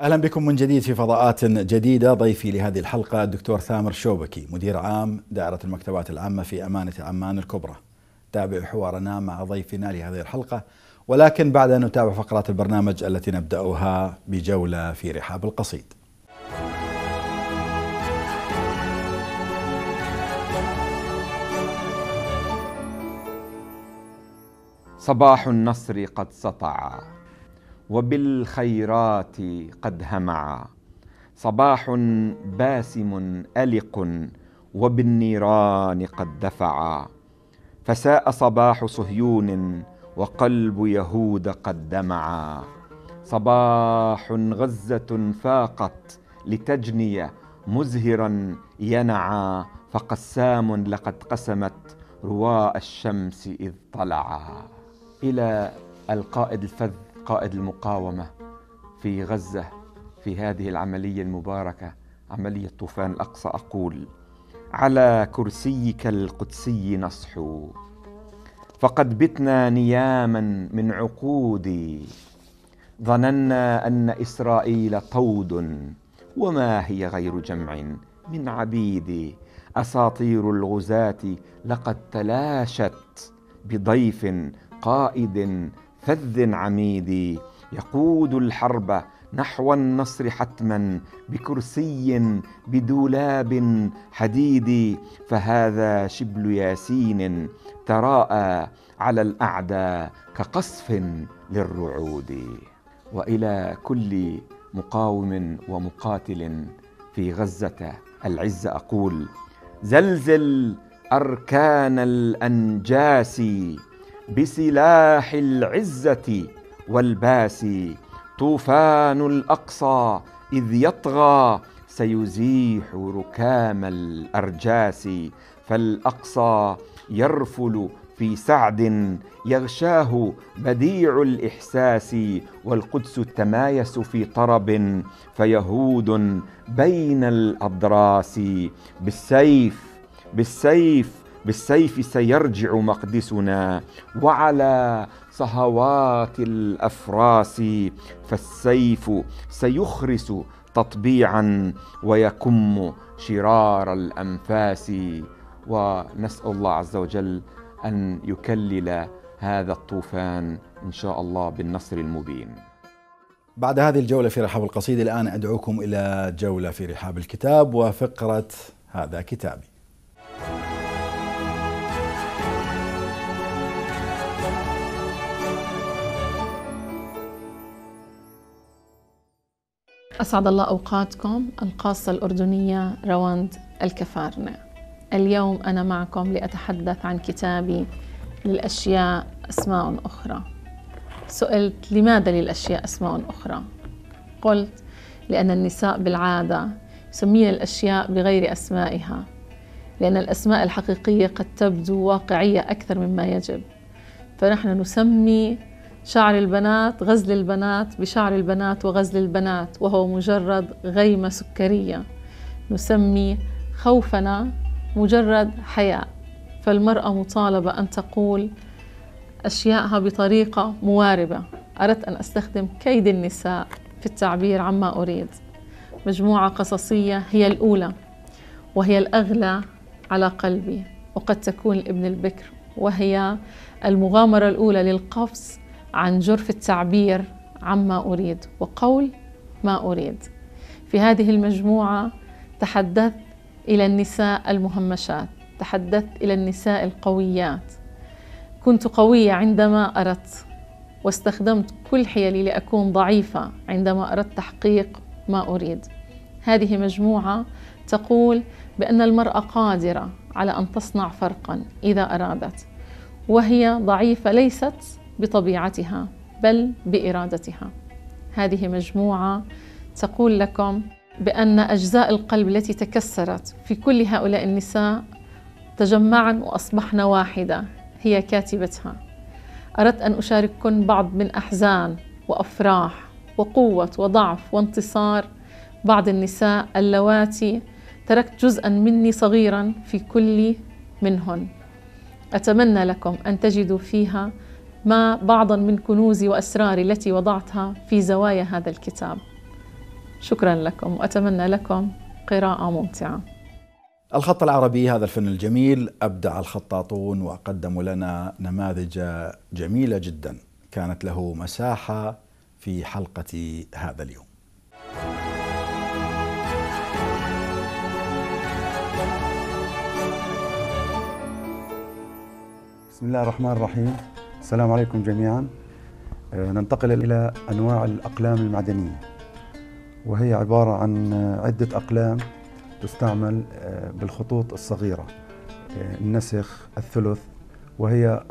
اهلا بكم من جديد في فضاءات جديده ضيفي لهذه الحلقه الدكتور ثامر شوبكي مدير عام دائره المكتبات العامه في امانه عمان الكبرى. تابعوا حوارنا مع ضيفنا لهذه الحلقه ولكن بعد ان نتابع فقرات البرنامج التي نبداها بجوله في رحاب القصيد. صباح النصر قد سطع وبالخيرات قد همعا صباح باسم ألق وبالنيران قد دفعا فساء صباح صهيون وقلب يهود قد دمعا صباح غزة فاقت لتجني مزهرا ينعا فقسام لقد قسمت رواء الشمس إذ طلعا إلى القائد الفذ قائد المقاومة في غزة في هذه العملية المباركة عملية طوفان الأقصى أقول على كرسيك القدسي نصحو فقد بتنا نياما من عقود ظننا أن إسرائيل طود وما هي غير جمع من عبيد أساطير الغزاة لقد تلاشت بضيف قائد فذ عميدي يقود الحرب نحو النصر حتما بكرسي بدولاب حديد فهذا شبل ياسين تراءى على الاعدى كقصف للرعود والى كل مقاوم ومقاتل في غزه العز اقول زلزل اركان الانجاس بسلاح العزة والباس طوفان الأقصى إذ يطغى سيزيح ركام الأرجاس فالأقصى يرفل في سعد يغشاه بديع الاحساس والقدس تمايس في طرب فيهود بين الاضراس بالسيف بالسيف بالسيف سيرجع مقدسنا وعلى صهوات الافراس فالسيف سيخرس تطبيعا ويكم شرار الانفاس ونسال الله عز وجل ان يكلل هذا الطوفان ان شاء الله بالنصر المبين. بعد هذه الجوله في رحاب القصيده الان ادعوكم الى جوله في رحاب الكتاب وفقره هذا كتابي. أسعد الله أوقاتكم القاصة الأردنية رواند الكفارنة اليوم أنا معكم لأتحدث عن كتابي للأشياء أسماء أخرى سئلت لماذا للأشياء أسماء أخرى؟ قلت لأن النساء بالعادة يسمين الأشياء بغير أسمائها لأن الأسماء الحقيقية قد تبدو واقعية أكثر مما يجب فنحن نسمي شعر البنات غزل البنات بشعر البنات وغزل البنات وهو مجرد غيمة سكرية نسمي خوفنا مجرد حياء فالمرأة مطالبة أن تقول أشياءها بطريقة مواربة أردت أن أستخدم كيد النساء في التعبير عما أريد مجموعة قصصية هي الأولى وهي الأغلى على قلبي وقد تكون لابن البكر وهي المغامرة الأولى للقفز عن جرف التعبير عما أريد وقول ما أريد في هذه المجموعة تحدثت إلى النساء المهمشات تحدثت إلى النساء القويات كنت قوية عندما أردت واستخدمت كل حيلي لأكون ضعيفة عندما أردت تحقيق ما أريد هذه مجموعة تقول بأن المرأة قادرة على أن تصنع فرقا إذا أرادت وهي ضعيفة ليست بطبيعتها بل بارادتها هذه مجموعه تقول لكم بان اجزاء القلب التي تكسرت في كل هؤلاء النساء تجمعن واصبحن واحده هي كاتبتها اردت ان اشارككم بعض من احزان وافراح وقوه وضعف وانتصار بعض النساء اللواتي تركت جزءا مني صغيرا في كل منهن اتمنى لكم ان تجدوا فيها ما بعضا من كنوزي واسراري التي وضعتها في زوايا هذا الكتاب شكرا لكم واتمنى لكم قراءه ممتعه الخط العربي هذا الفن الجميل ابدع الخطاطون وقدموا لنا نماذج جميله جدا كانت له مساحه في حلقه هذا اليوم بسم الله الرحمن الرحيم السلام عليكم جميعا آه، ننتقل إلى أنواع الأقلام المعدنية وهي عبارة عن عدة أقلام تستعمل آه، بالخطوط الصغيرة آه، النسخ الثلث وهي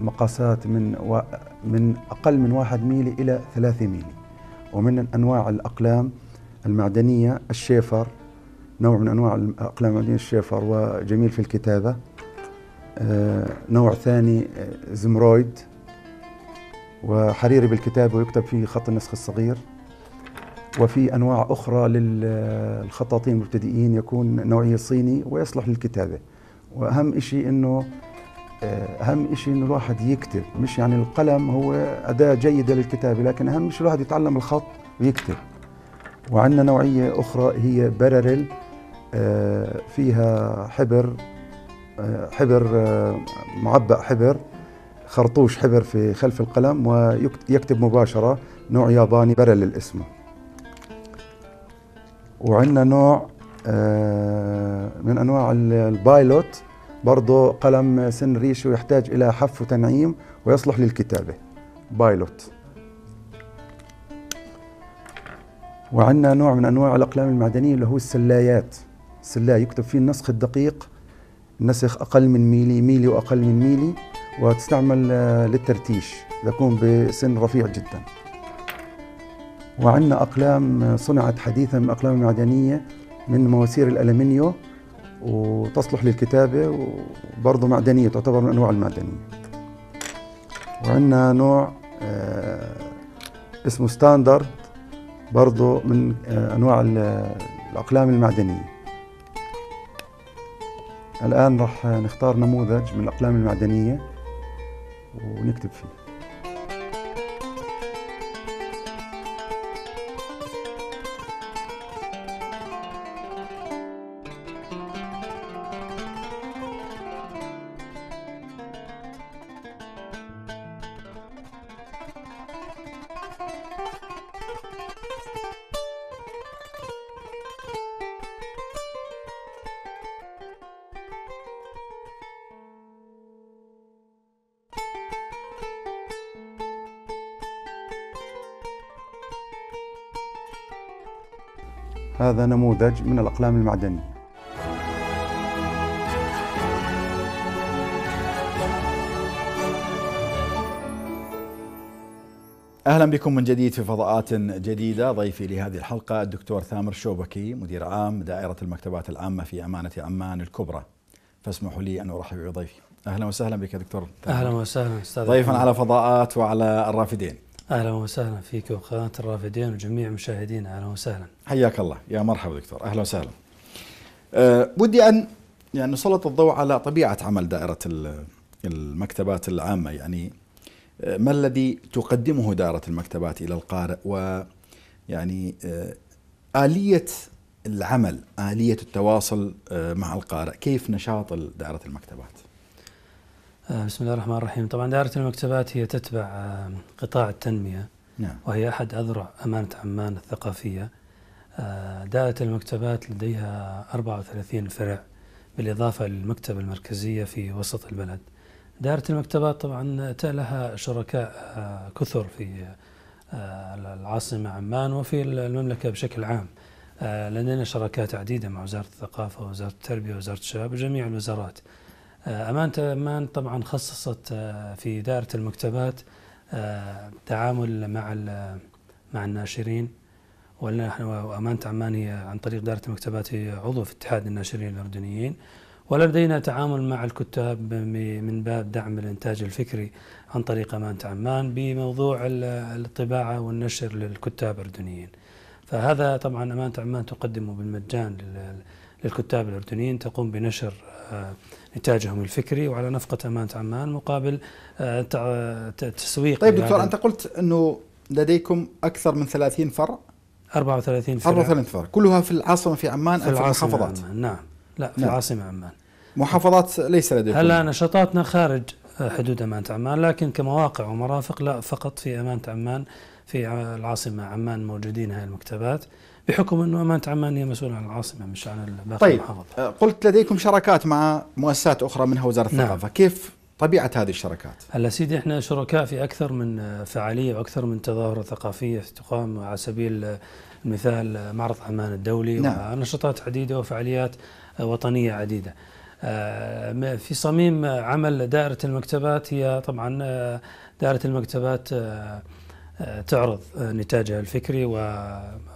مقاسات من و... من أقل من واحد ميلي إلى ثلاثة ميلي ومن أنواع الأقلام المعدنية الشيفر نوع من أنواع الأقلام المعدنية الشيفر وجميل في الكتابة آه، نوع ثاني آه، زمرويد وحريري بالكتاب ويكتب فيه خط النسخ الصغير وفي أنواع أخرى للخطاطين آه، المبتدئين يكون نوعية صيني ويصلح للكتابة وأهم شيء أنه أهم شيء أنه الواحد يكتب مش يعني القلم هو أداة جيدة للكتابة لكن أهم شيء الواحد يتعلم الخط ويكتب وعندنا نوعية أخرى هي بررل فيها حبر حبر آه، معبأ حبر خرطوش حبر في خلف القلم ويكتب مباشرة نوع ياباني برل اسمه وعندنا نوع آه، من أنواع البايلوت برضه قلم سن ريشه يحتاج إلى حف وتنعيم ويصلح للكتابة بايلوت وعندنا نوع من أنواع الأقلام المعدنية اللي هو السلايات سلاي يكتب فيه النسخ الدقيق نسخ أقل من ميلي ميلي وأقل من ميلي وتستعمل آه، للترتيش تكون بسن رفيع جدا وعندنا أقلام صنعت حديثا من أقلام معدنية من مواسير الألمنيو وتصلح للكتابة وبرضه معدنية تعتبر من أنواع المعدنية وعندنا نوع آه، اسمه ستاندرد برضه من آه، أنواع الأقلام المعدنية الآن راح نختار نموذج من الأقلام المعدنية ونكتب فيه هذا نموذج من الأقلام المعدنية اهلا بكم من جديد في فضاءات جديده، ضيفي لهذه الحلقه الدكتور ثامر شوبكي مدير عام دائره المكتبات العامه في امانه عمان الكبرى. فاسمحوا لي ان ارحب بضيفي. اهلا وسهلا بك دكتور اهلا وسهلا استاذ ضيفا على فضاءات وعلى الرافدين. اهلا وسهلا فيك وقناه الرافدين وجميع مشاهدينا اهلا وسهلا حياك الله يا مرحبا دكتور اهلا وسهلا أه ان يعني نسلط الضوء على طبيعه عمل دائره المكتبات العامه يعني أه، ما الذي تقدمه دائره المكتبات الى القارئ و يعني أه، اليه العمل اليه التواصل أه، مع القارئ كيف نشاط دائره المكتبات آه، بسم الله الرحمن الرحيم طبعا دائرة المكتبات هي تتبع آه، قطاع التنمية نعم. وهي أحد أذرع أمانة عمان الثقافية آه، دائرة المكتبات لديها 34 فرع بالإضافة للمكتبة المركزية في وسط البلد دائرة المكتبات طبعا لها شركاء كثر في العاصمة عمان وفي المملكة بشكل عام لدينا شراكات عديدة مع وزارة الثقافة ووزارة التربية ووزارة الشباب وجميع الوزارات آه، أمانة أمان طبعا خصصت آه، في إدارة المكتبات آه، تعامل مع مع الناشرين وأمانة عمان هي عن طريق إدارة المكتبات هي عضو في اتحاد الناشرين الأردنيين ولدينا تعامل مع الكتاب من باب دعم الإنتاج الفكري عن طريق أمانة عمان بموضوع الطباعة والنشر للكتاب الأردنيين فهذا طبعا أمانة عمان تقدمه بالمجان للكتاب الأردنيين تقوم بنشر نتاجهم الفكري وعلى نفقة أمانة عمان مقابل آه، تسويق طيب دكتور أنت قلت أنه لديكم أكثر من 30 فرع 34 فرع 34 فرع كلها في العاصمة في عمان في العاصمة المحافظات عمان. نعم لا في نعم. العاصمة عمان محافظات ليس لديكم هلا نشاطاتنا خارج آه، حدود أمانة عمان لكن كمواقع ومرافق لا فقط في أمانة عمان في العاصمة عمان موجودين هاي المكتبات بحكم انه امانه عمان هي مسؤوله عن العاصمه مش عن باقي طيب المحافظه. آه، قلت لديكم شراكات مع مؤسسات اخرى منها وزاره نعم. الثقافه، نعم. كيف طبيعه هذه الشراكات؟ هلا سيدي احنا شركاء في اكثر من آه، فعاليه واكثر من تظاهره ثقافيه تقام على سبيل آه، المثال معرض عمان الدولي نعم. ونشاطات عديده وفعاليات وطنيه عديده. في صميم عمل دائره المكتبات هي طبعا دائره المكتبات تعرض نتاجها الفكري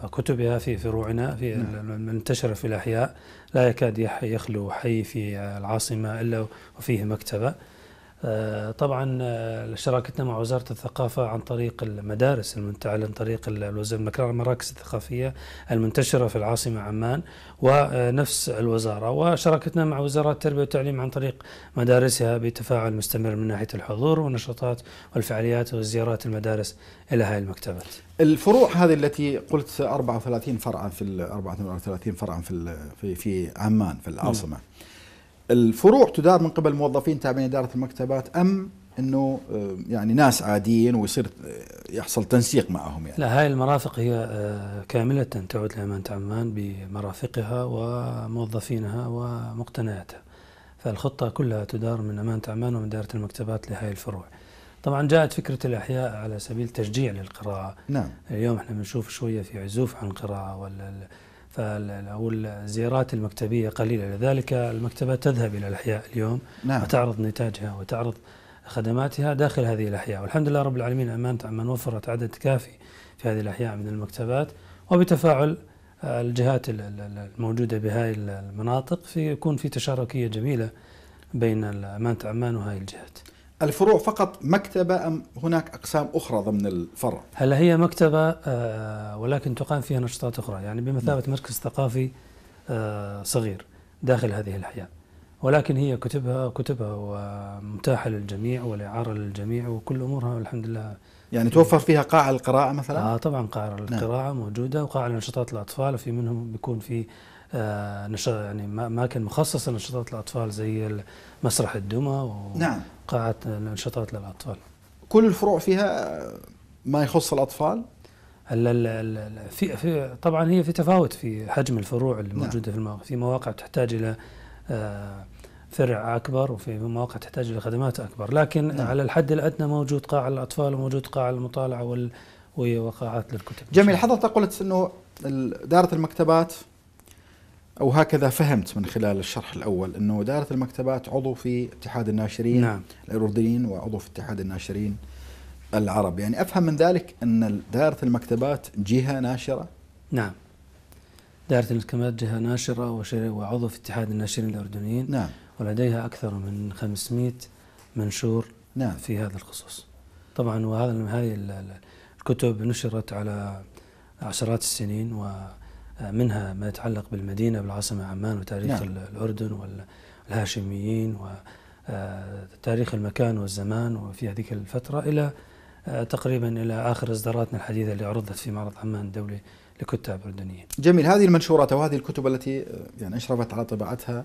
وكتبها في فروعنا في نعم. منتشرة في الأحياء لا يكاد يخلو حي في العاصمة إلا وفيه مكتبة آه، طبعا آه، شراكتنا مع وزاره الثقافه عن طريق المدارس المنتعله عن طريق المراكز الثقافيه المنتشره في العاصمه عمان ونفس الوزاره وشراكتنا مع وزاره التربيه والتعليم عن طريق مدارسها بتفاعل مستمر من ناحيه الحضور والنشاطات والفعاليات والزيارات المدارس الى هذه المكتبات. الفروع هذه التي قلت 34 فرعا في 34 فرعا في في عمان في العاصمه. م. نعم. الفروع تدار من قبل موظفين تابعين إدارة المكتبات أم انه آه، يعني ناس عاديين ويصير آه، يحصل تنسيق معهم يعني لا هاي المرافق هي آه، كاملة تعود لأمانة عمان بمرافقها وموظفينها ومقتنياتها فالخطة كلها تدار من أمانة عمان ومن إدارة المكتبات لهاي الفروع طبعا جاءت فكرة الأحياء على سبيل تشجيع للقراءة نعم اليوم احنا بنشوف شوية في عزوف عن القراءة ولا الزيارات المكتبية قليلة لذلك المكتبات تذهب إلى الأحياء اليوم نعم. وتعرض نتاجها وتعرض خدماتها داخل هذه الأحياء والحمد لله رب العالمين امانه عمان وفرت عدد كافي في هذه الأحياء من المكتبات وبتفاعل الجهات الموجودة بهذه المناطق في يكون في تشاركية جميلة بين أمانة عمان وهذه الجهات الفروع فقط مكتبة أم هناك أقسام أخرى ضمن الفرع؟ هلا هي مكتبة آه، ولكن تقام فيها نشاطات أخرى يعني بمثابة نعم. مركز ثقافي آه، صغير داخل هذه الحياة ولكن هي كتبها كتبها ومتاحة للجميع والإعارة للجميع وكل أمورها الحمد لله يعني توفر فيها قاعة القراءة مثلا؟ آه طبعا قاعة القراءة نعم. موجودة وقاعة لنشاطات الأطفال وفي منهم بيكون في آه نشاط يعني اماكن مخصصه لنشاطات الاطفال زي مسرح الدمى و... نعم قاعة النشاطات للأطفال كل الفروع فيها ما يخص الأطفال الـ في في طبعا هي في تفاوت في حجم الفروع اللي نعم. موجوده في المواقع في مواقع تحتاج الى آه، فرع اكبر وفي مواقع تحتاج الى خدمات اكبر لكن نعم. على الحد الادنى موجود قاعه الاطفال وموجود قاعه المطالعه وقاعات للكتب جميل حضرتك قلت انه دائره المكتبات او هكذا فهمت من خلال الشرح الاول انه دائره المكتبات عضو في اتحاد الناشرين نعم. الاردنيين وعضو في اتحاد الناشرين العرب يعني افهم من ذلك ان دائره المكتبات جهه ناشره نعم دائره المكتبات جهه ناشره وعضو في اتحاد الناشرين الاردنيين نعم ولديها اكثر من 500 منشور نعم. في هذا الخصوص طبعا وهذا هذه الكتب نشرت على عشرات السنين و آه، منها ما يتعلق بالمدينة بالعاصمة عمان وتاريخ نعم. الأردن والهاشميين وتاريخ آه، المكان والزمان وفي هذيك الفترة إلى آه، تقريبا إلى آخر إصداراتنا الحديثة اللي عرضت في معرض عمان الدولي لكتاب أردنيين جميل هذه المنشورات او هذه الكتب التي يعني أشرفت على طباعتها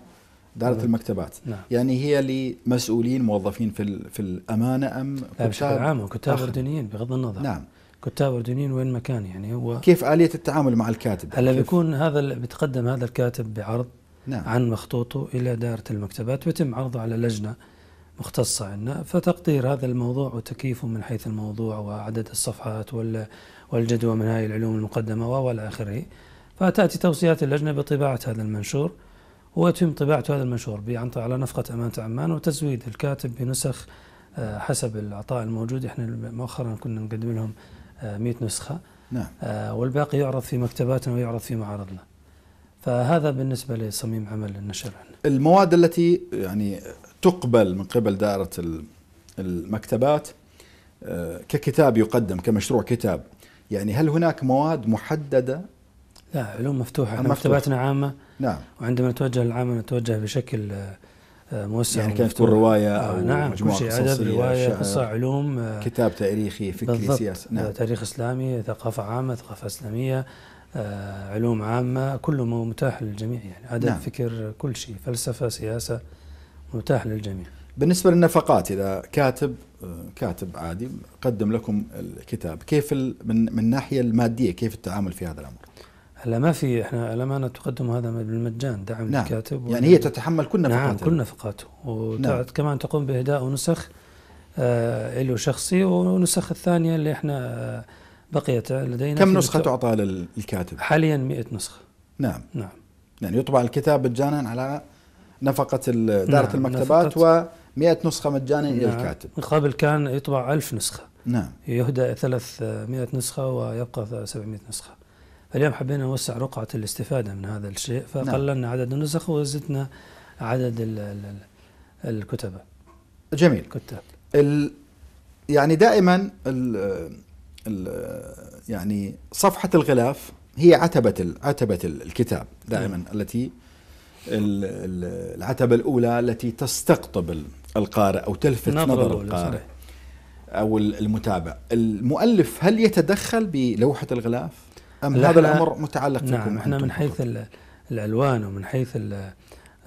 دارة نعم. المكتبات نعم. يعني هي لمسؤولين موظفين في في الأمانة أم كتاب بشكل عام وكتاب أردنيين بغض النظر نعم كتاب اردنيين وين مكان يعني هو كيف اليه التعامل مع الكاتب هلا بيكون هذا بيتقدم هذا الكاتب بعرض نعم. عن مخطوطه الى دائره المكتبات ويتم عرضه على لجنه مختصه عندنا فتقدير هذا الموضوع وتكييفه من حيث الموضوع وعدد الصفحات والجدوى من هذه العلوم المقدمه والى اخره فتاتي توصيات اللجنه بطباعه هذا المنشور ويتم طباعة هذا المنشور على نفقة أمانة عمان وتزويد الكاتب بنسخ آه، حسب العطاء الموجود احنا مؤخرا كنا نقدم لهم 100 نسخة نعم. آه، والباقي يعرض في مكتباتنا ويعرض في معارضنا فهذا بالنسبة لصميم عمل النشر المواد التي يعني تقبل من قبل دائرة المكتبات آه، ككتاب يقدم كمشروع كتاب يعني هل هناك مواد محددة لا علوم مفتوحة مفتوح. مكتباتنا عامة نعم وعندما نتوجه للعامة نتوجه بشكل آه، آه، موسع يعني كانت تكون روايه آه، او نعم كل شيء ادب روايه قصه علوم آه، كتاب تاريخي فكري سياسي نعم تاريخ اسلامي ثقافه عامه ثقافه اسلاميه علوم عامه كله متاح للجميع يعني ادب نعم. فكر كل شيء فلسفه سياسه متاح للجميع بالنسبه للنفقات اذا كاتب كاتب عادي قدم لكم الكتاب كيف من من الناحيه الماديه كيف التعامل في هذا الامر هلا ما في احنا الامانه تقدم هذا بالمجان دعم نعم. الكاتب يعني هي تتحمل كل نفقاته نعم كل نفقاته وكمان نعم. تقوم باهداء نسخ آه له شخصي ونسخ الثانيه اللي احنا آه، بقيت لدينا كم نسخه تعطى للكاتب؟ حاليا 100 نسخه نعم نعم يعني يطبع الكتاب مجانا على نفقه اداره نعم. المكتبات و 100 نسخه مجانا نعم. للكاتب قبل كان يطبع 1000 نسخه نعم يهدى 300 نسخه ويبقى 700 نسخه فاليوم حبينا نوسع رقعة الاستفادة من هذا الشيء نعم. فقللنا نعم. عدد النسخ وزدنا عدد الـ الـ الكتبة جميل كتاب ال يعني دائما الـ الـ يعني صفحة الغلاف هي عتبة عتبة الكتاب دائما نعم. التي العتبة الأولى التي تستقطب القارئ أو تلفت نظر القارئ صحيح. أو المتابع المؤلف هل يتدخل بلوحة الغلاف؟ أم هذا الأمر متعلق نعم، فيكم نعم احنا من حيث الألوان ومن حيث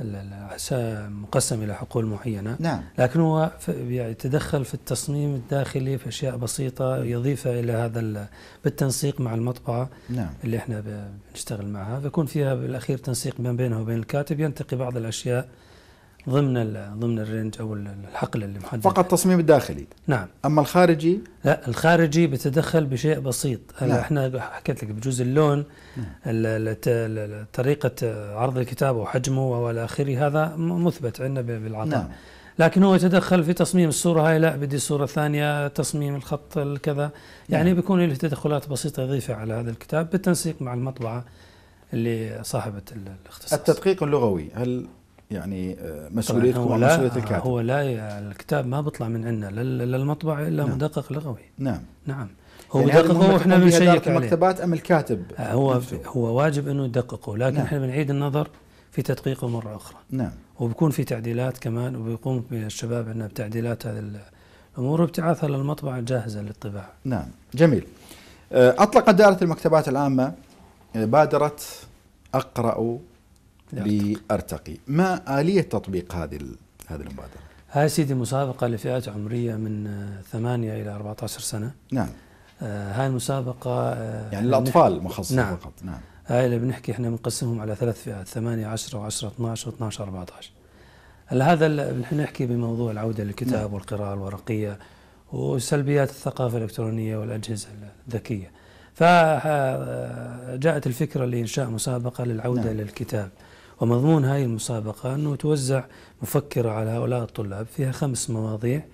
العساء مقسم إلى حقول معينة نعم لكن هو يتدخل في التصميم الداخلي في أشياء بسيطة يضيفها إلى هذا بالتنسيق مع المطبعة نعم اللي احنا بنشتغل معها فيكون فيها بالأخير تنسيق بين بينها وبين الكاتب ينتقي بعض الأشياء ضمن ضمن الرينج او الحقل اللي محدد فقط التصميم الداخلي نعم اما الخارجي لا الخارجي بتدخل بشيء بسيط نعم. احنا حكيت لك بجوز اللون نعم. طريقه عرض الكتاب وحجمه والى اخره هذا مثبت عندنا بالعطاء نعم. لكن هو يتدخل في تصميم الصوره هاي لا بدي صوره ثانيه تصميم الخط الكذا يعني نعم. بيكون له تدخلات بسيطه اضيفه على هذا الكتاب بالتنسيق مع المطبعه اللي صاحبه الاختصاص التدقيق اللغوي هل يعني آه، مسؤوليتكم هو الكاتب هو لا الكتاب ما بيطلع من عندنا للمطبع الا نعم. مدقق لغوي نعم نعم هو يعني دققه واحنا بنشيك عليه المكتبات ام الكاتب آه، هو نفسه. نعم. هو واجب انه يدققه لكن نعم. احنا بنعيد النظر في تدقيقه مره اخرى نعم وبكون في تعديلات كمان وبيقوم الشباب عندنا بتعديلات هذه الامور وابتعاثها للمطبعه جاهزه للطباعه نعم جميل آه، اطلقت دائره المكتبات العامه بادرت اقرا لارتقي نعم. ما اليه تطبيق هذه هذه المبادره هاي سيدي مسابقه لفئات عمريه من 8 آه، الى 14 سنه نعم آه، هاي المسابقه آه، يعني الاطفال مخصصه نعم. فقط نعم هاي اللي بنحكي احنا بنقسمهم على ثلاث فئات 8 10 و10 12 و12 14 هلا هذا نحن نحكي بموضوع العوده للكتاب نعم. والقراءه الورقيه وسلبيات الثقافه الالكترونيه والاجهزه الذكيه فجاءت الفكره لانشاء مسابقه للعوده نعم. للكتاب ومضمون هذه المسابقة أنه توزع مفكرة على هؤلاء الطلاب فيها خمس مواضيع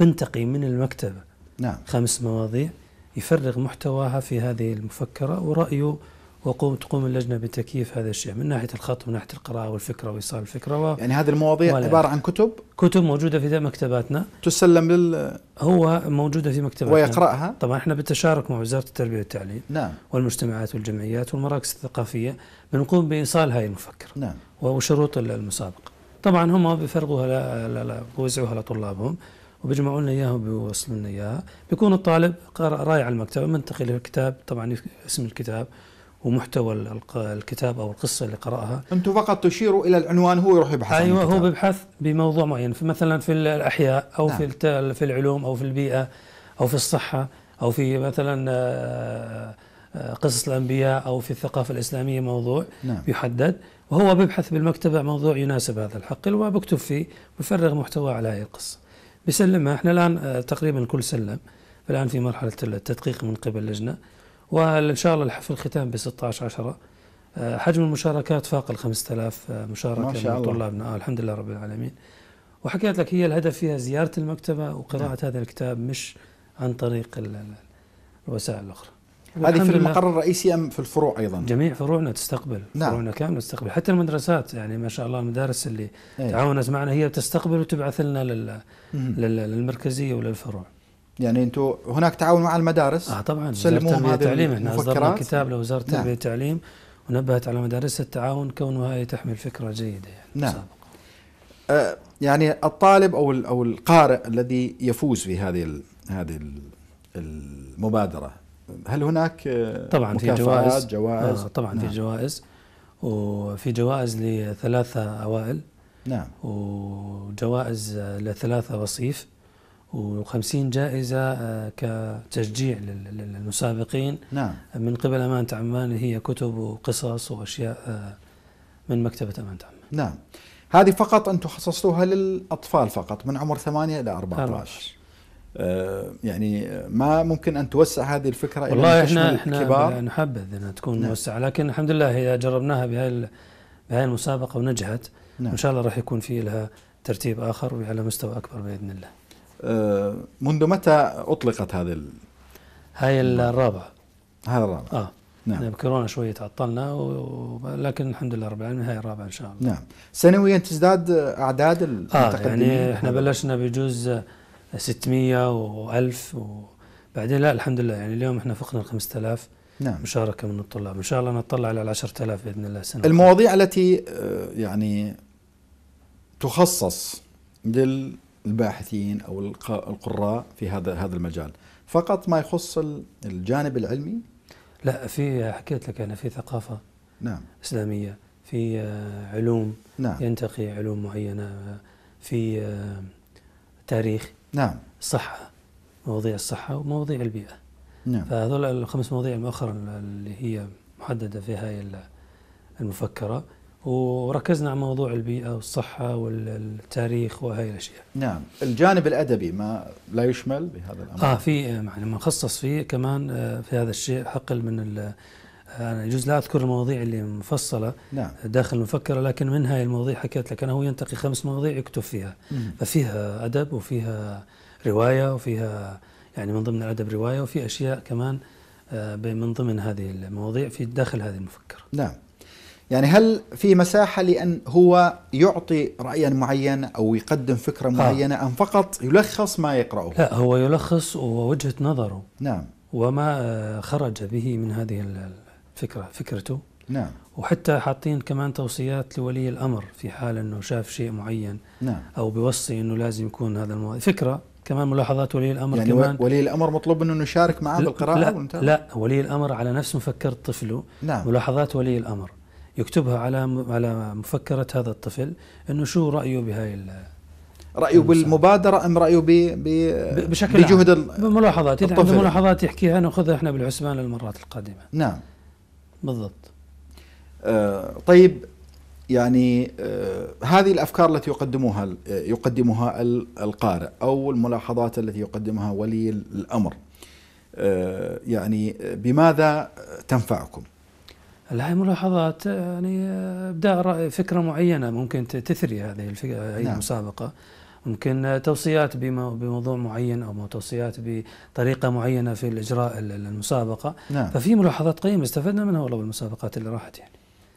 بنتقي من المكتبة نعم. خمس مواضيع يفرغ محتواها في هذه المفكرة ورأيه وقوم تقوم اللجنه بتكييف هذا الشيء من ناحيه الخط ومن ناحيه القراءه والفكره وايصال الفكره و... يعني هذه المواضيع عباره عن كتب كتب موجوده في مكتباتنا تسلم لل هو موجوده في مكتباتنا ويقراها طبعا احنا بالتشارك مع وزاره التربيه والتعليم نعم والمجتمعات والجمعيات والمراكز الثقافيه بنقوم بايصال هذه المفكره نعم وشروط المسابقه طبعا هم بيفرغوها لا بوزعوها لطلابهم وبيجمعوا لنا اياها وبيوصلوا لنا اياها بيكون الطالب رايع المكتبه منتقل الكتاب طبعا اسم الكتاب ومحتوى الكتاب او القصه اللي قراها انتم فقط تشيروا الى العنوان هو يروح يبحث ايوه هو بيبحث بموضوع معين مثلا في الاحياء او نعم. في في العلوم او في البيئه او في الصحه او في مثلا آه، آه، قصص الانبياء او في الثقافه الاسلاميه موضوع نعم. يحدد وهو بيبحث بالمكتبه موضوع يناسب هذا الحقل وبكتب فيه ويفرغ محتوى على هذه القصه بيسلمها احنا الان آه، تقريبا كل سلم الان في مرحله التدقيق من قبل اللجنه وان شاء الله في الختام ب 16 10 حجم المشاركات فاق ال 5000 آه، مشاركه من طلابنا آه الحمد لله رب العالمين وحكيت لك هي الهدف فيها زياره المكتبه وقراءه ده. نعم. هذا الكتاب مش عن طريق الوسائل الاخرى هذه في المقر الرئيسي ام في الفروع ايضا؟ جميع فروعنا تستقبل نعم. فروعنا كامله تستقبل حتى المدرسات يعني ما شاء الله المدارس اللي ايه. تعاونت معنا هي تستقبل وتبعث لنا لل... لل... للمركزيه وللفروع. يعني انتم هناك تعاون مع المدارس اه طبعا وزاره هذا التعليم احنا اصدرنا كتاب لوزاره نعم. التربيه نعم. والتعليم ونبهت على مدارس التعاون كونها هي تحمل فكره جيده يعني نعم سابقا. آه يعني الطالب او او القارئ الذي يفوز في هذه هذه المبادره هل هناك طبعا في جوائز جوائز آه طبعا نعم. في جوائز وفي جوائز لثلاثه اوائل نعم وجوائز لثلاثه وصيف و50 جائزة آه، كتشجيع للمسابقين نعم. من قبل أمانة عمان هي كتب وقصص وأشياء آه، من مكتبة أمانة عمان نعم هذه فقط أنتم خصصتوها للأطفال فقط من عمر 8 إلى 14, آه يعني ما ممكن أن توسع هذه الفكرة والله الكبار إحنا, إحنا نحب نحبذ أنها تكون نعم. موسعة لكن الحمد لله إذا جربناها بهاي بهاي المسابقة ونجحت نعم. إن شاء الله راح يكون في لها ترتيب آخر وعلى مستوى أكبر بإذن الله آه، منذ متى اطلقت هذه هاي الرابعه هذا الرابعه اه نعم بكورونا نعم، شويه تعطلنا ولكن الحمد لله رب العالمين هاي الرابعه ان شاء الله نعم سنويا تزداد اعداد المتقدمين اه يعني احنا بلشنا بجوز 600 و1000 وبعدين لا الحمد لله يعني اليوم احنا فقنا ال 5000 نعم مشاركه من الطلاب ان شاء الله نطلع على ال 10000 باذن الله السنه المواضيع التي آه، يعني تخصص لل الباحثين او القراء في هذا هذا المجال فقط ما يخص الجانب العلمي لا في حكيت لك انا في ثقافه نعم اسلاميه في آه، علوم نعم ينتقي علوم معينه في آه، تاريخ نعم صحه مواضيع الصحه ومواضيع البيئه نعم فهذول الخمس مواضيع المؤخرة اللي هي محدده في هاي المفكره وركزنا على موضوع البيئة والصحة والتاريخ وهي الأشياء نعم الجانب الأدبي ما لا يشمل بهذا الأمر آه في يعني مخصص فيه كمان آه، في هذا الشيء حقل من آه، أنا يجوز لا أذكر المواضيع اللي مفصلة نعم. داخل المفكرة لكن من هاي المواضيع حكيت لك أنا هو ينتقي خمس مواضيع يكتب فيها مم. ففيها أدب وفيها رواية وفيها يعني من ضمن الأدب رواية وفي أشياء كمان آه، من ضمن هذه المواضيع في داخل هذه المفكرة نعم يعني هل في مساحة لأن هو يعطي رأيا معينا أو يقدم فكرة آه. معينة أم فقط يلخص ما يقرأه لا هو يلخص ووجهة نظره نعم وما خرج به من هذه الفكرة فكرته نعم وحتى حاطين كمان توصيات لولي الأمر في حال أنه شاف شيء معين نعم أو بيوصي أنه لازم يكون هذا الموضوع فكرة كمان ملاحظات ولي الامر يعني كمان ولي الامر مطلوب منه انه يشارك معاه بالقراءه لا, لا ولي الامر على نفس مفكر طفله نعم ملاحظات ولي الامر يكتبها على على مفكره هذا الطفل انه شو رايه بهاي رايه بالمبادره ام رايه بي بشكل بجهد بملاحظات اذا عنده ملاحظات يحكيها ناخذها احنا بالعثمان للمرات القادمه نعم بالضبط آه طيب يعني آه هذه الافكار التي يقدموها آه، يقدمها القارئ او الملاحظات التي يقدمها ولي الامر آه يعني آه، بماذا تنفعكم؟ هاي ملاحظات يعني ابداء فكره معينه ممكن تثري هذه هذه نعم. المسابقه ممكن توصيات بموضوع معين او توصيات بطريقه معينه في الاجراء المسابقه نعم. ففي ملاحظات قيمه استفدنا منها والله بالمسابقات اللي راحت يعني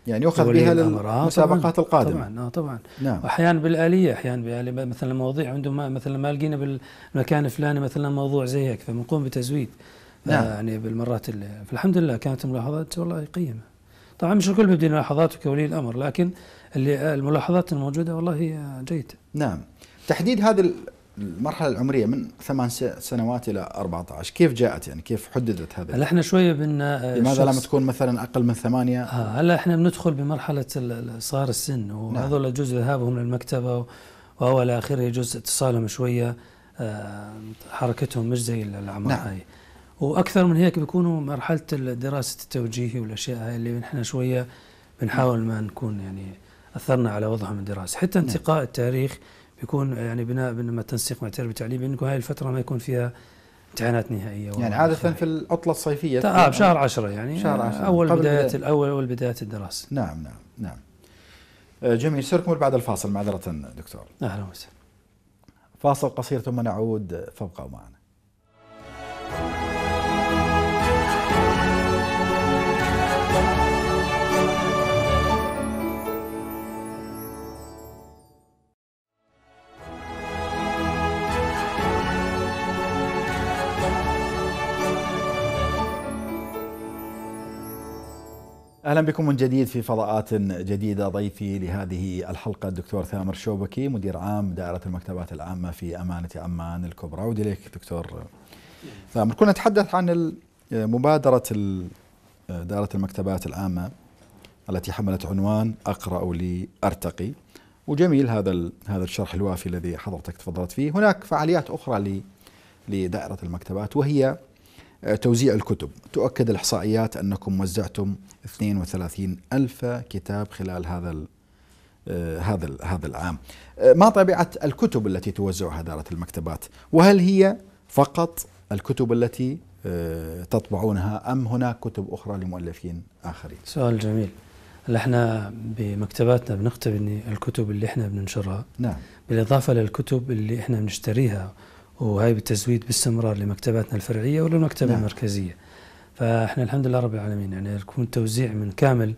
يعني يؤخذ بها للمسابقات القادمه طبعا آه طبعا نعم. واحيانا بالاليه احيانا مثلا مواضيع عندهم مثلا ما لقينا بالمكان الفلاني مثلا موضوع زي هيك فبنقوم بتزويد نعم. يعني بالمرات اللي فالحمد لله كانت ملاحظات والله قيمه طبعا مش الكل بيبدي ملاحظات كولي الامر لكن اللي الملاحظات الموجوده والله جيده. نعم. تحديد هذه المرحله العمريه من ثمان سنوات الى 14 كيف جاءت يعني كيف حددت هذه؟ هلا احنا شويه بن لماذا لم تكون مثلا اقل من ثمانيه؟ آه هلا احنا بندخل بمرحله صغار السن نعم. وهذول نعم. جزء ذهابهم للمكتبه وهو الى اخره جزء اتصالهم شويه آه، حركتهم مش زي الاعمار نعم. هاي واكثر من هيك بيكونوا مرحله دراسه التوجيهي والاشياء هاي اللي نحن شويه بنحاول ما نكون يعني اثرنا على وضعهم الدراسي حتى نعم. انتقاء التاريخ بيكون يعني بناء بما تنسيق مع التربيه التعليميه بانه هاي الفتره ما يكون فيها امتحانات نهائيه يعني عاده خارج. في العطله الصيفيه اه بشهر 10 يعني شهر عشرة. آه، اول بدايه الاول اول بدايه الدراسه نعم نعم نعم آه، جميل سيركم بعد الفاصل معذره دكتور اهلا وسهلا فاصل قصير ثم نعود فابقوا معنا اهلا بكم من جديد في فضاءات جديده ضيفي لهذه الحلقه الدكتور ثامر شوبكي مدير عام دائره المكتبات العامه في امانه عمان الكبرى ودي لك دكتور ثامر كنا نتحدث عن مبادره دائره المكتبات العامه التي حملت عنوان اقرا لارتقي وجميل هذا هذا الشرح الوافي الذي حضرتك تفضلت فيه هناك فعاليات اخرى لدائره المكتبات وهي آه، توزيع الكتب تؤكد الإحصائيات أنكم وزعتم 32 ألف كتاب خلال هذا آه، هذا هذا العام آه، ما طبيعة الكتب التي توزعها إدارة المكتبات وهل هي فقط الكتب التي تطبعونها أم هناك كتب أخرى لمؤلفين آخرين سؤال جميل هلا احنا بمكتباتنا بنقتبس الكتب اللي احنا بننشرها نعم بالاضافه للكتب اللي احنا بنشتريها وهي بالتزويد باستمرار لمكتباتنا الفرعية وللمكتبة نعم. المركزية فاحنا الحمد لله رب العالمين يعني يكون توزيع من كامل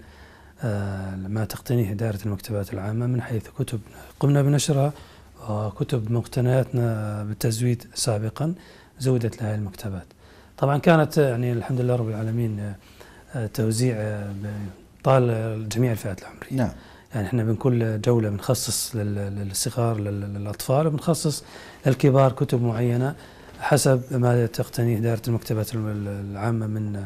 آه، ما تقتنيه إدارة المكتبات العامة من حيث كتب قمنا بنشرها وكتب مقتنياتنا بالتزويد سابقا زودت لها المكتبات طبعا كانت يعني الحمد لله رب العالمين آه، توزيع آه، طال جميع الفئات العمرية نعم يعني احنا من كل جوله بنخصص للصغار للاطفال وبنخصص للكبار كتب معينه حسب ما تقتنيه دائره المكتبات العامه من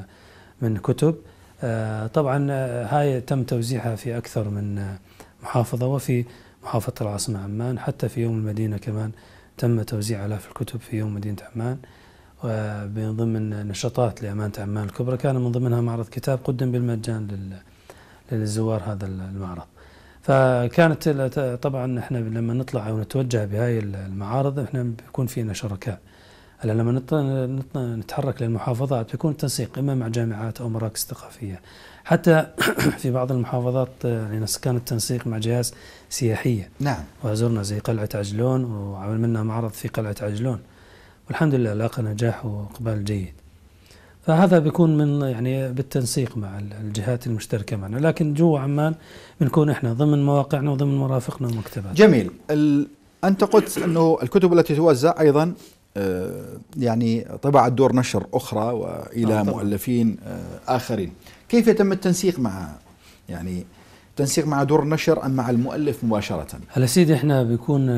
من كتب آه، طبعا آه، هاي تم توزيعها في اكثر من آه، محافظه وفي محافظه العاصمه عمان حتى في يوم المدينه كمان تم توزيع الاف الكتب في يوم مدينه عمان ومن ضمن نشاطات لأمانة عمان الكبرى كان من ضمنها معرض كتاب قدم بالمجان للزوار هذا المعرض فكانت طبعا احنا لما نطلع او نتوجه بهاي المعارض احنا بيكون فينا شركاء هلا لما نتحرك للمحافظات بيكون التنسيق اما مع جامعات او مراكز ثقافيه حتى في بعض المحافظات يعني كان التنسيق مع جهاز سياحيه نعم وزرنا زي قلعه عجلون وعملنا معرض في قلعه عجلون والحمد لله لاقى نجاح واقبال جيد فهذا بيكون من يعني بالتنسيق مع الجهات المشتركه معنا لكن جوا عمان بنكون احنا ضمن مواقعنا وضمن مرافقنا ومكتباتنا جميل انت قلت انه الكتب التي توزع ايضا آه، يعني طبعت دور نشر اخرى والى آه مؤلفين آه، اخرين كيف يتم التنسيق مع يعني تنسيق مع دور النشر ام مع المؤلف مباشره هلا سيدي احنا بيكون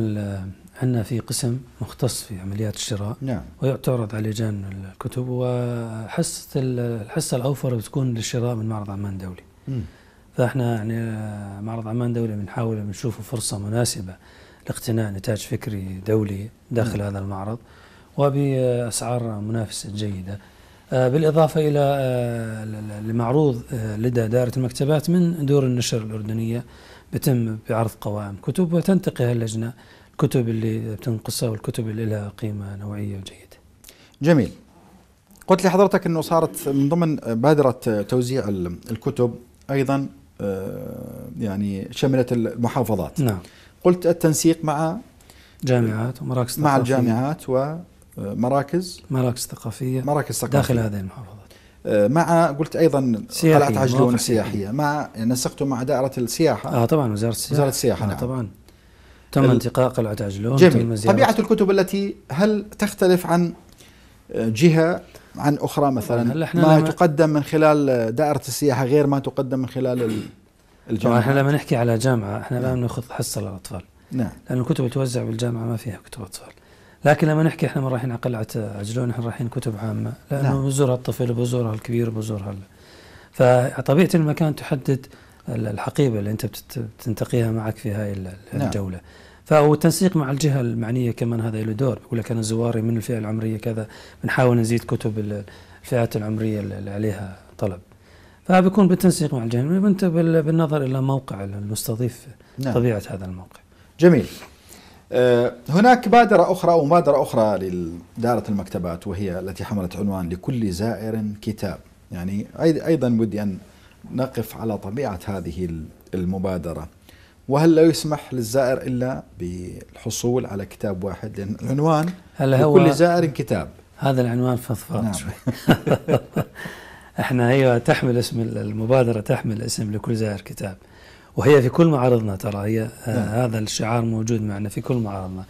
عندنا في قسم مختص في عمليات الشراء نعم ويعترض على لجان الكتب وحصه الحصه الاوفر بتكون للشراء من معرض عمان دولي فاحنا يعني معرض عمان دولي بنحاول بنشوفه فرصه مناسبه لاقتناء نتاج فكري دولي داخل م. هذا المعرض وباسعار منافسه جيده آه، بالاضافه الى المعروض آه، آه، لدى دائره المكتبات من دور النشر الاردنيه بتم بعرض قوائم كتب وتنتقي اللجنه الكتب اللي بتنقصها والكتب اللي لها قيمه نوعيه وجيده. جميل. قلت لي حضرتك انه صارت من ضمن بادره توزيع الكتب ايضا آه، يعني شملت المحافظات. نعم. قلت التنسيق مع جامعات ومراكز ثقافية مع الجامعات ومراكز آه، مراكز ثقافية مراكز ثقافية داخل هذه المحافظات آه، مع قلت ايضا قلعة عجلون السياحية مع يعني نسقته مع دائرة السياحة اه طبعا وزارة السياحة وزارة السياحة آه نعم. طبعا تم انتقاء قلعة عجلون جميل طبيعة الكتب التي هل تختلف عن آه، جهة عن أخرى مثلا هل احنا ما تقدم من خلال دائرة السياحة غير ما تقدم من خلال الجامعة احنا لما نحكي على جامعة احنا الآن نعم. ناخذ حصة للأطفال نعم لأن الكتب اللي توزع بالجامعة ما فيها كتب أطفال لكن لما نحكي احنا ما رايحين على قلعة عجلون احنا رايحين كتب عامة لأنه نعم. بزورها الطفل بزورها الكبير بزورها فطبيعة المكان تحدد الحقيبة اللي أنت بتنتقيها معك في هاي نعم. الجولة نعم. فهو تنسيق مع الجهه المعنيه كمان هذا له دور بقول لك انا زواري من الفئه العمريه كذا بنحاول نزيد كتب الفئات العمريه اللي عليها طلب فبيكون بالتنسيق مع الجهه وانت بالنظر الى موقع المستضيف نعم. طبيعه هذا الموقع جميل آه، هناك بادرة أخرى أو مبادرة أخرى لدارة المكتبات وهي التي حملت عنوان لكل زائر كتاب يعني أيضا بدي أن نقف على طبيعة هذه المبادرة وهل لا يسمح للزائر الا بالحصول على كتاب واحد لان العنوان هلا هو لكل زائر كتاب هذا العنوان فضفاض نعم. شوي احنا هي أيوة تحمل اسم المبادره تحمل اسم لكل زائر كتاب وهي في كل معارضنا ترى هي آه، نعم. هذا الشعار موجود معنا في كل معارضنا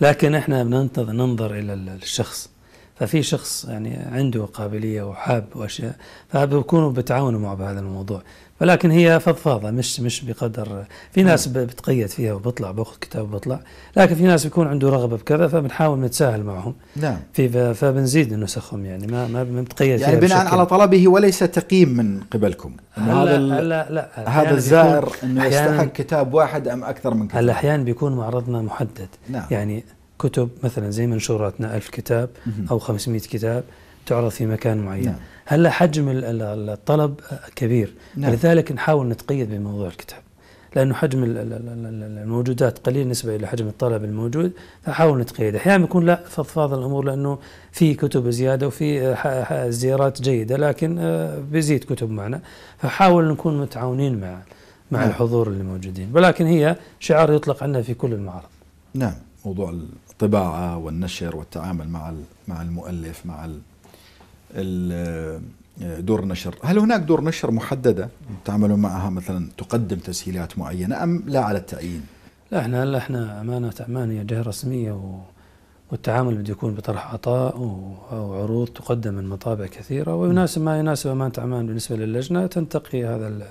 لكن احنا بننتظر ننظر الى الشخص ففي شخص يعني عنده قابليه وحاب واشياء فبكونوا بتعاونوا معه بهذا الموضوع ولكن هي فضفاضه مش مش بقدر في نعم. ناس بتقيد فيها وبطلع باخذ كتاب وبطلع لكن في ناس بيكون عنده رغبه بكذا فبنحاول نتساهل معهم نعم في فبنزيد نسخهم يعني ما ما بنتقيد يعني بناء على طلبه وليس تقييم من قبلكم هذا لا لا, لا هذا الزائر انه يستحق كتاب واحد ام اكثر من كتاب هلا احيانا بيكون معرضنا محدد نعم يعني كتب مثلا زي منشوراتنا ألف كتاب او 500 كتاب تعرض في مكان معين نعم. هلا حجم الطلب كبير نعم. لذلك نحاول نتقيد بموضوع الكتاب لانه حجم الموجودات قليل نسبه الى حجم الطلب الموجود فحاول نتقيد احيانا يكون لا فضفاض الامور لانه في كتب زياده وفي زيارات جيده لكن آه، بيزيد كتب معنا فحاول نكون متعاونين مع مع نعم. الحضور اللي موجودين ولكن هي شعار يطلق عنها في كل المعارض نعم موضوع الطباعه والنشر والتعامل مع مع المؤلف مع آه، دور نشر هل هناك دور نشر محددة تعملون معها مثلا تقدم تسهيلات معينة أم لا على التعيين لا احنا هلا احنا امانه عمان هي جهه رسميه و... والتعامل بده يكون بطرح عطاء وعروض تقدم من مطابع كثيره ويناسب ما يناسب امانه عمان بالنسبه للجنه تنتقي هذا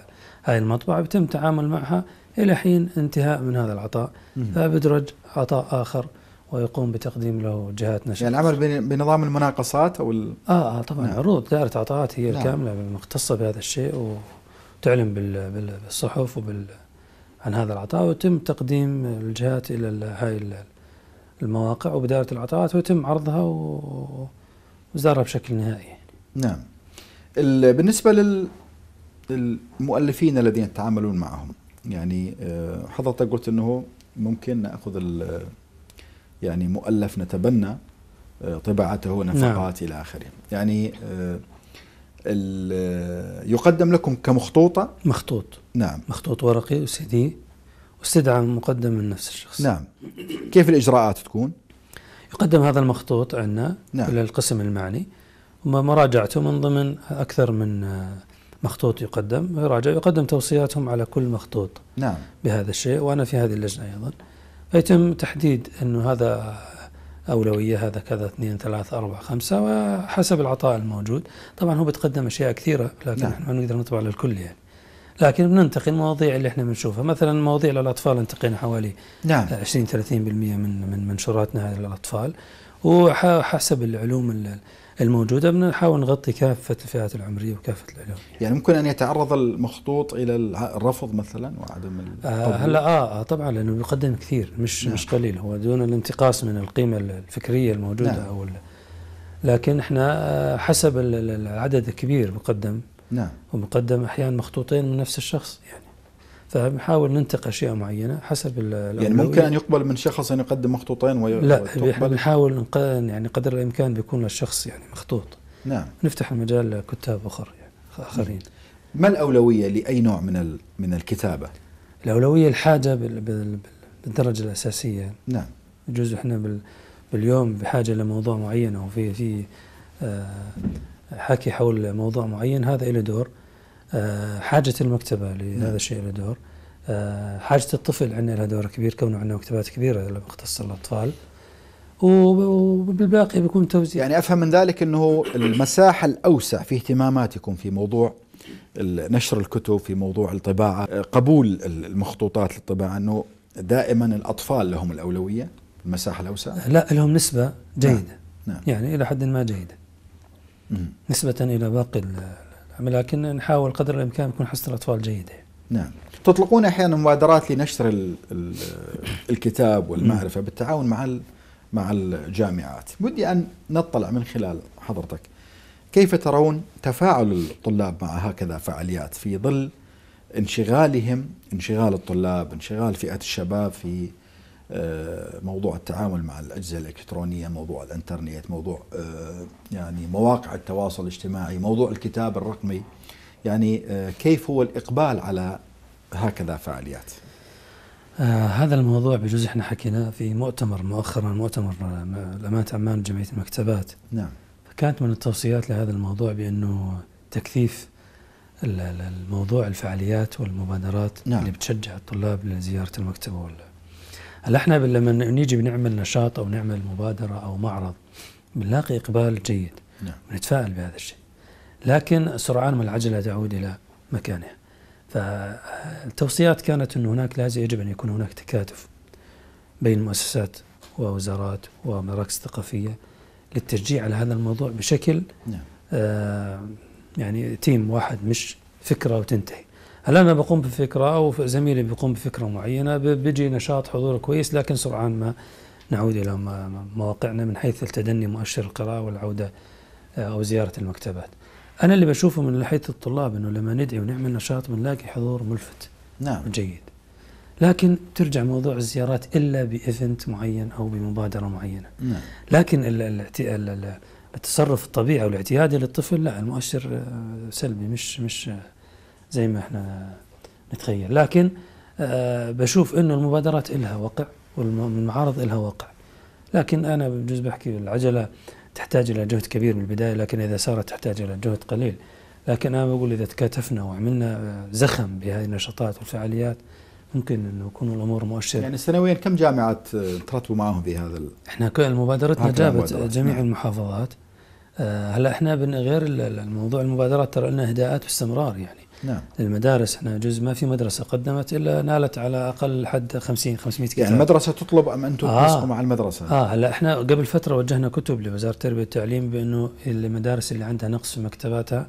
هاي المطبعه بيتم التعامل معها الى حين انتهاء من هذا العطاء فبدرج عطاء اخر ويقوم بتقديم له جهات نشر يعني العمل بنظام المناقصات او ال... اه, آه طبعا نعم. عروض دائره عطاءات هي نعم. الكامله المختصه بهذا الشيء وتعلن بالصحف وبال عن هذا العطاء ويتم تقديم الجهات الى هاي المواقع وبدائره العطاءات ويتم عرضها وزارها بشكل نهائي يعني. نعم بالنسبه للمؤلفين الذين يتعاملون معهم يعني آه، حضرتك قلت انه ممكن ناخذ يعني مؤلف نتبنى آه، طباعته ونفقات نعم. إلى آخره يعني آه، آه، يقدم لكم كمخطوطة مخطوط نعم مخطوط ورقي وسيدي واستدعاء مقدم من نفس الشخص نعم كيف الإجراءات تكون؟ يقدم هذا المخطوط عندنا نعم. إلى القسم المعني ومراجعته من ضمن أكثر من مخطوط يقدم يراجع يقدم توصياتهم على كل مخطوط نعم بهذا الشيء وأنا في هذه اللجنة أيضا فيتم تحديد أنه هذا أولوية هذا كذا اثنين ثلاثة أربعة خمسة وحسب العطاء الموجود طبعا هو بتقدم أشياء كثيرة لكن نعم. احنا ما نقدر نطبع للكل يعني لكن بننتقي المواضيع اللي احنا بنشوفها مثلا مواضيع للاطفال انتقينا حوالي نعم. 20 30% من من منشوراتنا للاطفال وحسب العلوم الموجودة بنحاول نغطي كافة الفئات العمرية وكافة العلوم يعني ممكن أن يتعرض المخطوط إلى الرفض مثلا وعدم آه، هلا آه, آه طبعا لأنه بيقدم كثير مش نعم. مش قليل هو دون الانتقاص من القيمة الفكرية الموجودة نعم. أو لكن احنا آه، حسب العدد الكبير مقدم نعم ومقدم أحيانا مخطوطين من نفس الشخص يعني فبنحاول ننتقي اشياء معينه حسب يعني ممكن ان يقبل من شخص ان يقدم مخطوطين وي... لا بنحاول يعني قدر الامكان بيكون للشخص يعني مخطوط نعم نفتح المجال لكتاب اخر يعني اخرين ما الاولويه لاي نوع من ال... من الكتابه؟ الاولويه الحاجه بال... بال... بالدرجه الاساسيه نعم يجوز احنا بال... باليوم بحاجه لموضوع معين او في في آه حكي حول موضوع معين هذا له دور آه، حاجة المكتبة لهذا نعم. الشيء له دور آه، حاجة الطفل عندنا لها دور كبير كونه عندنا مكتبات كبيرة مختصة للأطفال وبالباقي بيكون توزيع يعني أفهم من ذلك أنه المساحة الأوسع في اهتماماتكم في موضوع نشر الكتب في موضوع الطباعة قبول المخطوطات للطباعة أنه دائما الأطفال لهم الأولوية المساحة الأوسع لا لهم نسبة نعم. جيدة نعم. نعم. يعني إلى حد ما جيدة نسبة إلى باقي لكن نحاول قدر الامكان يكون حصه الاطفال جيده. نعم. تطلقون احيانا مبادرات لنشر الـ الـ الكتاب والمعرفه بالتعاون مع مع الجامعات. بدي ان نطلع من خلال حضرتك كيف ترون تفاعل الطلاب مع هكذا فعاليات في ظل انشغالهم انشغال الطلاب انشغال فئه الشباب في آه، موضوع التعامل مع الاجهزه الالكترونيه، موضوع الانترنت، موضوع آه، يعني مواقع التواصل الاجتماعي، موضوع الكتاب الرقمي يعني آه، كيف هو الاقبال على هكذا فعاليات؟ آه هذا الموضوع بجزء احنا حكيناه في مؤتمر مؤخرا مؤتمر الأمانة عمان جمعيه المكتبات نعم فكانت من التوصيات لهذا الموضوع بانه تكثيف الموضوع الفعاليات والمبادرات نعم. اللي بتشجع الطلاب لزياره المكتبه هلا احنا لما نيجي بنعمل نشاط او نعمل مبادره او معرض بنلاقي اقبال جيد نعم بنتفائل بهذا الشيء لكن سرعان ما العجله تعود الى مكانها فالتوصيات كانت انه هناك لازم يجب ان يكون هناك تكاتف بين المؤسسات ووزارات ومراكز ثقافيه للتشجيع على هذا الموضوع بشكل نعم. آه يعني تيم واحد مش فكره وتنتهي هلا انا بقوم بفكره او زميلي بيقوم بفكره معينه بيجي نشاط حضور كويس لكن سرعان ما نعود الى مواقعنا من حيث التدني مؤشر القراءه والعوده آه، او زياره المكتبات. انا اللي بشوفه من حيث الطلاب انه لما ندعي ونعمل نشاط بنلاقي حضور ملفت. نعم. جيد. لكن ترجع موضوع الزيارات الا بايفنت معين او بمبادره معينه. نعم. لكن التصرف الطبيعي والاعتيادي للطفل لا المؤشر آه، سلبي مش مش آه، زي ما احنا نتخيل لكن آه، بشوف انه المبادرات إلها وقع والمعارض إلها وقع لكن انا بجوز بحكي العجله تحتاج الى جهد كبير بالبدايه لكن اذا صارت تحتاج الى جهد قليل لكن انا بقول اذا تكاتفنا وعملنا آه، زخم بهذه النشاطات والفعاليات ممكن انه يكون الامور مؤشره يعني سنويا كم جامعات آه، ترتبوا معهم في هذا احنا احنا مبادرتنا جابت جميع نعم. المحافظات هلا احنا غير الموضوع المبادرات ترى لنا اهداءات باستمرار يعني نعم. للمدارس احنا جزء ما في مدرسه قدمت الا نالت على اقل حد 50 500 كتاب يعني المدرسه تطلب ام انتم آه. تنسقوا مع المدرسه؟ اه هلا احنا قبل فتره وجهنا كتب لوزاره التربيه والتعليم بانه المدارس اللي عندها نقص في مكتباتها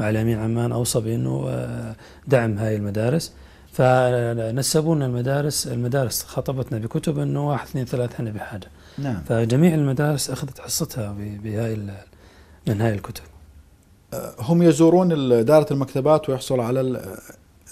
مع الامين عمان اوصى بانه آه، دعم هاي المدارس فنسبوا لنا المدارس المدارس خاطبتنا بكتب انه واحد اثنين ثلاثه احنا بحاجه نعم فجميع المدارس اخذت حصتها بهاي من هاي الكتب آه، هم يزورون دائرة المكتبات ويحصلوا على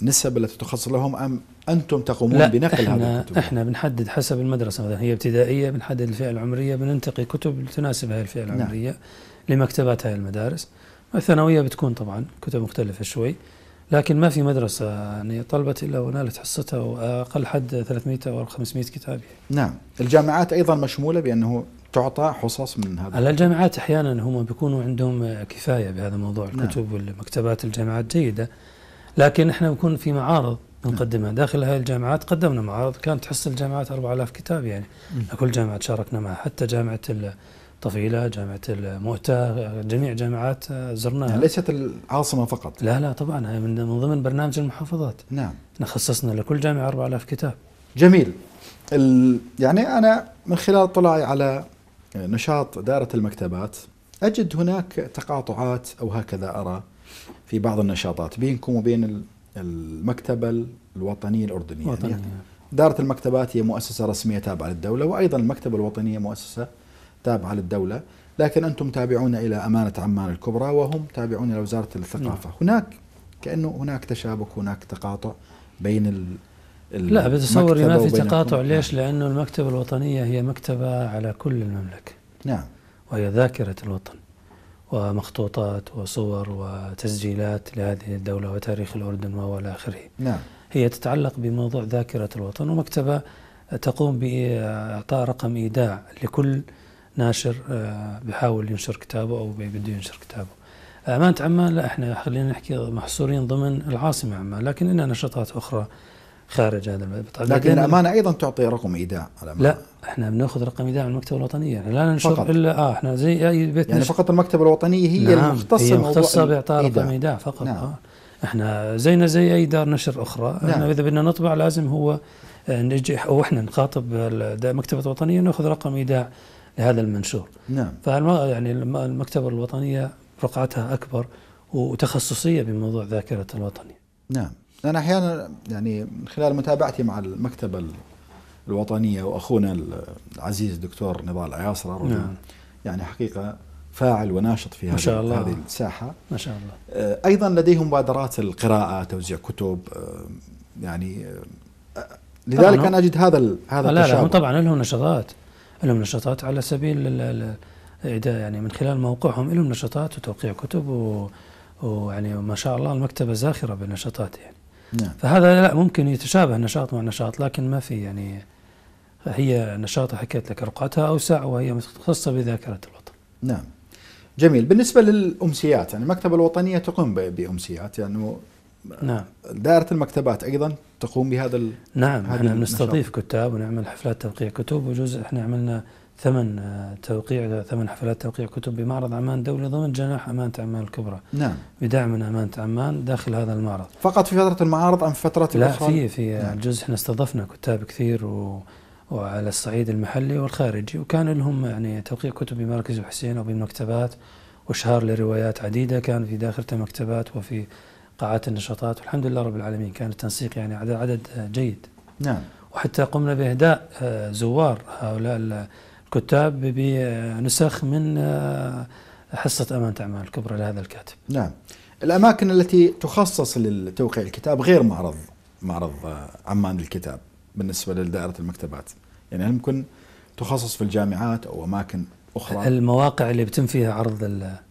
النسب التي تخصص لهم أم أنتم تقومون لا بنقل احنا هذه الكتب؟ احنا بنحدد حسب المدرسة مثلا هي ابتدائية بنحدد الفئة العمرية بننتقي كتب تناسب هذه الفئة نعم. العمرية نعم. لمكتبات هذه المدارس الثانوية بتكون طبعا كتب مختلفة شوي لكن ما في مدرسة يعني طلبت إلا ونالت حصتها وأقل حد 300 أو 500 كتاب نعم الجامعات أيضا مشمولة بأنه تعطى حصص من هذا على الجامعات احيانا هم بيكونوا عندهم كفايه بهذا الموضوع نعم. الكتب نعم. والمكتبات الجامعات جيده لكن احنا بنكون في معارض نقدمها داخل هذه الجامعات قدمنا معارض كانت تحصل الجامعات 4000 كتاب يعني كل جامعه شاركنا معها حتى جامعه الطفيله جامعة المؤتة جميع جامعات زرناها يعني ليست العاصمة فقط لا لا طبعا هي من ضمن برنامج المحافظات نعم احنا خصصنا لكل جامعة 4000 كتاب جميل يعني أنا من خلال اطلاعي على نشاط إدارة المكتبات أجد هناك تقاطعات أو هكذا أرى في بعض النشاطات بينكم وبين المكتبة الوطنية الأردنية يعني وطنية. دارة إدارة المكتبات هي مؤسسة رسمية تابعة للدولة وأيضا المكتبة الوطنية مؤسسة تابعة للدولة لكن أنتم تابعون إلى أمانة عمان الكبرى وهم تابعون إلى وزارة الثقافة نعم. هناك كأنه هناك تشابك هناك تقاطع بين لا بتصوري ما في تقاطع ليش؟ نعم. لأنه المكتبة الوطنية هي مكتبة على كل المملكة نعم وهي ذاكرة الوطن ومخطوطات وصور وتسجيلات لهذه الدولة وتاريخ الأردن وإلى آخره نعم هي تتعلق بموضوع ذاكرة الوطن ومكتبة تقوم بإعطاء رقم إيداع لكل ناشر آه، بحاول ينشر كتابه أو بده ينشر كتابه أمانة آه، عمان لا احنا خلينا نحكي محصورين ضمن العاصمة عمان لكن لنا نشاطات أخرى خارج هذا المبلغ طيب، لكن الامانه ايضا تعطي رقم ايداع لا احنا بناخذ رقم ايداع من المكتبه الوطنيه يعني لا ننشر فقط. الا اه احنا زي اي بيت يعني فقط المكتبه الوطنيه هي نعم المختصه هي مختصه باعطاء رقم ايداع فقط نعم. آه. احنا زينا زي اي دار نشر اخرى نعم. احنا اذا بدنا نطبع لازم هو آه، نجي او احنا نخاطب المكتبه الوطنيه ناخذ رقم ايداع لهذا المنشور نعم فالم... يعني المكتبه الوطنيه رقعتها اكبر وتخصصيه بموضوع ذاكره الوطنيه نعم انا أحيانا يعني من خلال متابعتي مع المكتبة الوطنية وأخونا العزيز الدكتور نضال عياصرة نعم. يعني حقيقة فاعل وناشط في ما شاء الله. هذه الساحة ما شاء الله آه، أيضا لديهم مبادرات القراءة توزيع كتب آه، يعني آه، لذلك أنا أجد هذا هذا لا لا طبعا لهم نشاطات لهم نشاطات على سبيل يعني من خلال موقعهم لهم نشاطات وتوقيع كتب و ويعني ما شاء الله المكتبة زاخرة بالنشاطات يعني نعم. فهذا لا ممكن يتشابه نشاط مع نشاط لكن ما في يعني هي نشاطة حكيت لك رقعتها أوسع وهي متخصصة بذاكرة الوطن نعم جميل بالنسبة للأمسيات يعني المكتبة الوطنية تقوم بأمسيات يعني نعم دائرة المكتبات أيضا تقوم بهذا نعم احنا نستضيف كتاب ونعمل حفلات توقيع كتب وجزء احنا عملنا ثمن آه، توقيع ثمن حفلات توقيع كتب بمعرض عمان دولي ضمن جناح أمانة عمان الكبرى نعم بدعم من أمانة عمان داخل هذا المعرض فقط في فترة المعارض أم في فترة لا في في نعم. الجزء احنا استضفنا كتاب كثير و وعلى الصعيد المحلي والخارجي وكان لهم يعني توقيع كتب بمركز حسين أو بمكتبات وإشهار لروايات عديدة كان في داخل المكتبات وفي قاعات النشاطات والحمد لله رب العالمين كان التنسيق يعني عدد جيد نعم وحتى قمنا بإهداء آه، زوار هؤلاء كتاب بنسخ آه، من آه، حصة أمانة أعمال الكبرى لهذا الكاتب نعم الأماكن التي تخصص لتوقيع الكتاب غير معرض معرض آه، عمان للكتاب بالنسبة لدائرة المكتبات يعني هل ممكن تخصص في الجامعات أو أماكن أخرى المواقع اللي بتم فيها عرض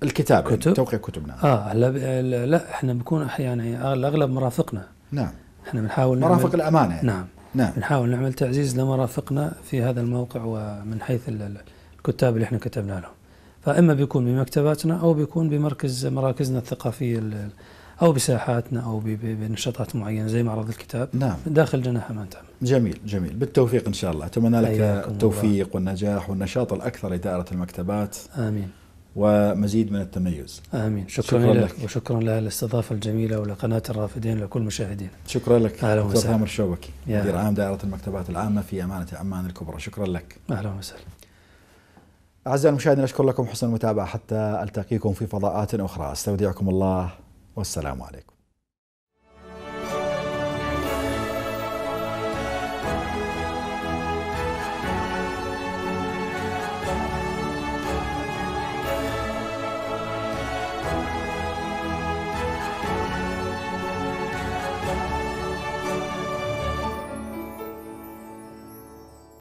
الكتاب يعني كتب يعني توقيع كتب نعم آه لا, لا احنا بنكون أحيانا يعني أغلب مرافقنا نعم احنا بنحاول مرافق الأمانة يعني. نعم نعم نحاول نعمل تعزيز لمرافقنا في هذا الموقع ومن حيث الكتاب اللي احنا كتبنا لهم فاما بيكون بمكتباتنا او بيكون بمركز مراكزنا الثقافيه او بساحاتنا او بنشاطات معينه زي معرض الكتاب نعم داخل جناح امان جميل جميل بالتوفيق ان شاء الله اتمنى لك التوفيق والنجاح والنشاط الاكثر لدائره المكتبات امين ومزيد من التميز آمين شكرا, شكرا لك وشكرا للاستضافة الجميلة ولقناة الرافدين ولكل مشاهدينا شكرا لك أهلا وسهلا أستاذ عامر شوبكي مدير عام دائرة المكتبات العامة في أمانة عمان الكبرى شكرا لك أهلا وسهلا أعزائي المشاهدين أشكر لكم حسن المتابعة حتى ألتقيكم في فضاءات أخرى أستودعكم الله والسلام عليكم